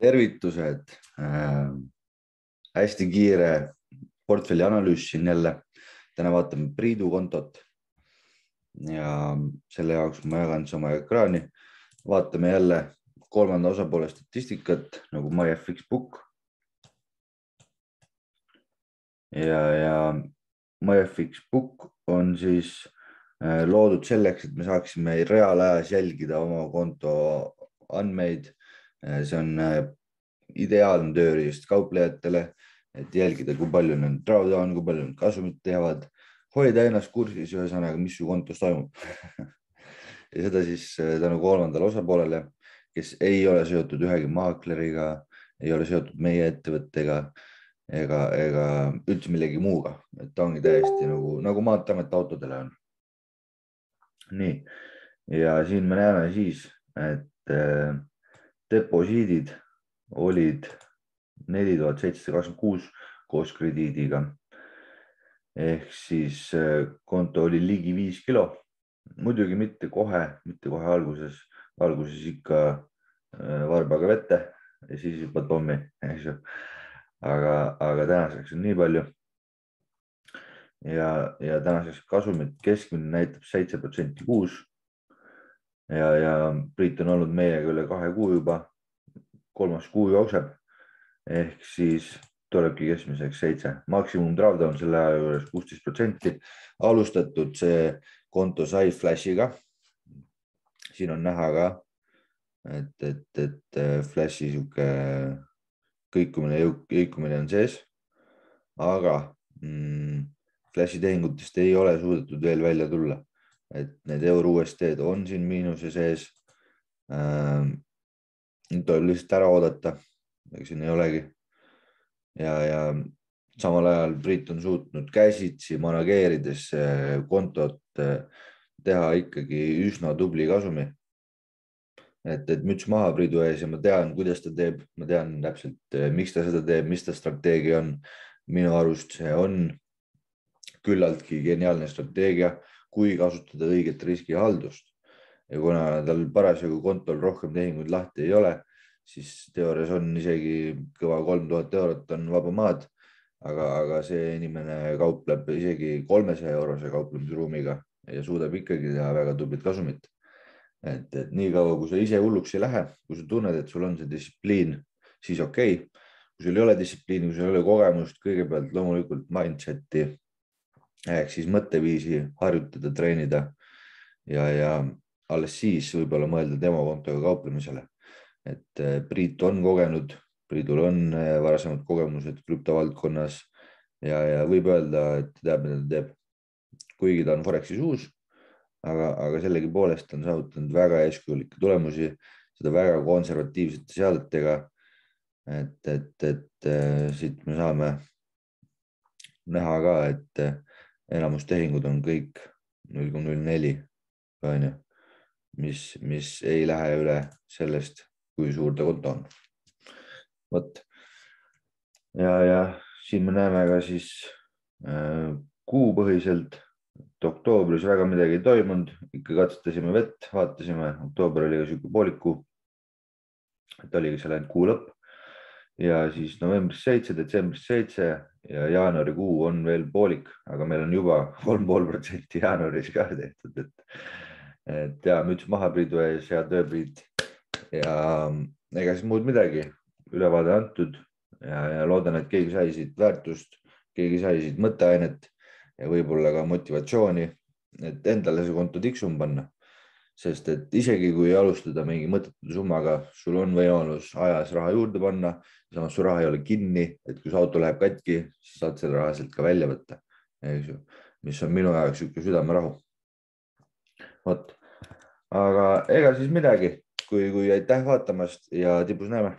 tervitused äh,. hästi kiire portfelli analüüs siin jälle. täna vaatame Priidu kontot. ja selle jaoks ma jagan siis oma ekraani. vaatame jälle kolmanda osapoole statistikat nagu MyFX Book. ja, ja MyFX Book on siis äh, loodud selleks, et me saaksime reaalajas jälgida oma konto andmeid Äh, see on äh, ideaalne tööriist kauplejatele, et jälgida, kui palju nad trauda on, kui palju nad kasumit teevad, hoida ennast kursis, ühesõnaga, mis su kontos toimub ja seda siis äh, tänu kolmandale osapoolele, kes ei ole seotud ühegi maakleriga, ei ole seotud meie ettevõttega ega, ega üldse millegi muuga, et ta ongi täiesti nagu, nagu Maanteeamet autodele on. nii, ja siin me näeme siis, et äh, deposiidid olid neli tuhat seitsesada kakskümmend kuus koos krediidiga. ehk siis äh, konto oli ligi viis kilo, muidugi mitte kohe, mitte kohe alguses, alguses ikka äh, varbaga vette ja siis hüppad pommi, eks ju. aga, aga tänaseks on nii palju. ja, ja tänaseks kasumit keskmine näitab seitse protsenti kuus. ja, ja Priit on olnud meiega üle kahe kuu juba kolmas kuu jookseb. ehk siis tulebki keskmiseks seitse, maksimum drawdown selle aja juures kuusteist protsenti. alustatud see konto sai flash'iga. siin on näha ka, et, et, et äh, flash'i sihuke kõikumine, liikumine on sees. aga mm, flash'i tehingutest ei ole suudetud veel välja tulla, et need euro USD-d on siin miinuse sees ähm, nüüd tuleb lihtsalt ära oodata, ega siin ei olegi. ja, ja samal ajal Priit on suutnud käsitsi manageerides eh, kontot eh, teha ikkagi üsna tubli kasumi. et, et müts maha Priidu ees ja ma tean, kuidas ta teeb, ma tean täpselt, eh, miks ta seda teeb, mis ta strateegia on. minu arust see on küllaltki geniaalne strateegia, kui kasutada õiget riskihaldust ja kuna tal parasjagu kontol rohkem tehinguid lahti ei ole, siis teoorias on isegi kõva kolm tuhat eurot on vaba maad. aga, aga see inimene kaupleb isegi kolmesaja eurose kauplemisruumiga ja suudab ikkagi teha väga tublit kasumit. et, et niikaua, kui sa ise hulluks ei lähe, kui sa tunned, et sul on see distsipliin, siis okei okay.. kui sul ei ole distsipliini, kui sul ei ole kogemust, kõigepealt loomulikult mindset'i ehk siis mõtteviisi harjutada, treenida ja, ja alles siis võib-olla mõelda demokontoga kauplemisele. et eh, Priit on kogenud, Priidul on eh, varasemad kogemused krüptovaldkonnas ja, ja võib öelda, et teab, mida ta teeb. kuigi ta on Forexis uus, aga, aga sellegipoolest on saavutanud väga eeskujulikke tulemusi, seda väga konservatiivsete seadetega. et, et, et eh, siit me saame näha ka, et enamus tehingud on kõik null koma null neli, onju mis, mis ei lähe üle sellest, kui suur ta konto on. vot ja, ja siin me näeme ka siis äh, kuupõhiselt, et oktoobris väga midagi ei toimunud, ikka katsetasime vett, vaatasime, oktoober oli ka sihuke pooliku. et oligi seal ainult kuu lõpp ja siis novembrist seitse, detsembrist seitse ja jaanuarikuu on veel poolik, aga meil on juba kolm pool protsenti jaanuaris ka tehtud, et et ja müts maha Priidu ees, hea töö, Priit. ja mm, ega siis muud midagi, ülevaade antud ja, ja loodan, et keegi sai siit väärtust, keegi sai siit mõtteainet ja võib-olla ka motivatsiooni, et endale see konto tiksuma panna. sest et isegi kui alustada mingi mõttetu summaga, sul on võimalus ajas raha juurde panna, samas su raha ei ole kinni, et kui su auto läheb katki, siis saad selle raha sealt ka välja võtta, eks ju, mis on minu jaoks niisugune südamerahu. vot aga ega siis midagi, kui, kui aitäh vaatamast ja tipus näeme